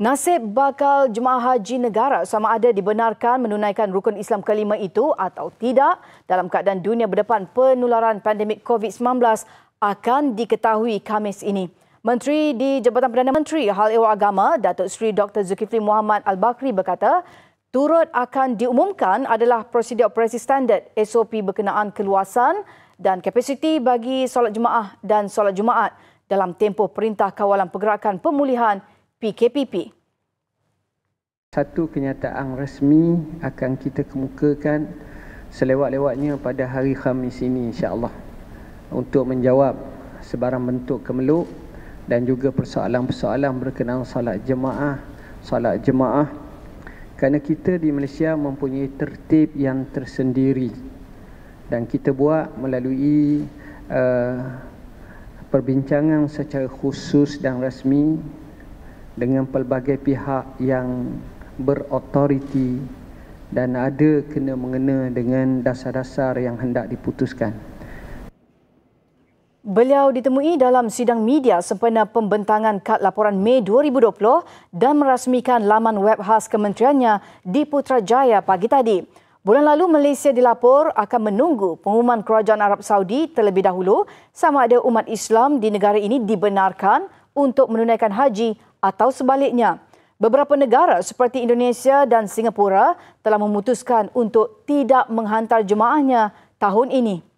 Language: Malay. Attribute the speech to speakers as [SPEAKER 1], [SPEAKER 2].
[SPEAKER 1] Nasib bakal jemaah haji negara sama ada dibenarkan menunaikan rukun Islam kelima itu atau tidak dalam keadaan dunia berdepan penularan pandemik COVID-19 akan diketahui Khamis ini. Menteri di Jabatan Perdana Menteri Hal Ewa Agama, Datuk Seri Dr. Zulkifli Muhammad Al-Bakri berkata, turut akan diumumkan adalah prosedur operasi standard SOP berkenaan keluasan dan kapasiti bagi solat jemaah dan solat jumaat dalam tempoh perintah kawalan pergerakan pemulihan PKPP.
[SPEAKER 2] Satu kenyataan resmi akan kita kemukakan selewat-lewatnya pada hari Khamis ini insya-Allah untuk menjawab sebarang bentuk kemeluk dan juga persoalan-persoalan berkenaan salat jemaah, salat jemaah kerana kita di Malaysia mempunyai tertib yang tersendiri dan kita buat melalui uh, perbincangan secara khusus dan rasmi dengan pelbagai pihak yang berautoriti dan ada kena mengena dengan dasar-dasar yang hendak diputuskan.
[SPEAKER 1] Beliau ditemui dalam sidang media sempena pembentangan kad laporan Mei 2020 dan merasmikan laman web khas kementeriannya di Putrajaya pagi tadi. Bulan lalu Malaysia dilapor akan menunggu pengumuman kerajaan Arab Saudi terlebih dahulu sama ada umat Islam di negara ini dibenarkan untuk menunaikan haji atau sebaliknya. Beberapa negara seperti Indonesia dan Singapura telah memutuskan untuk tidak menghantar jemaahnya tahun ini.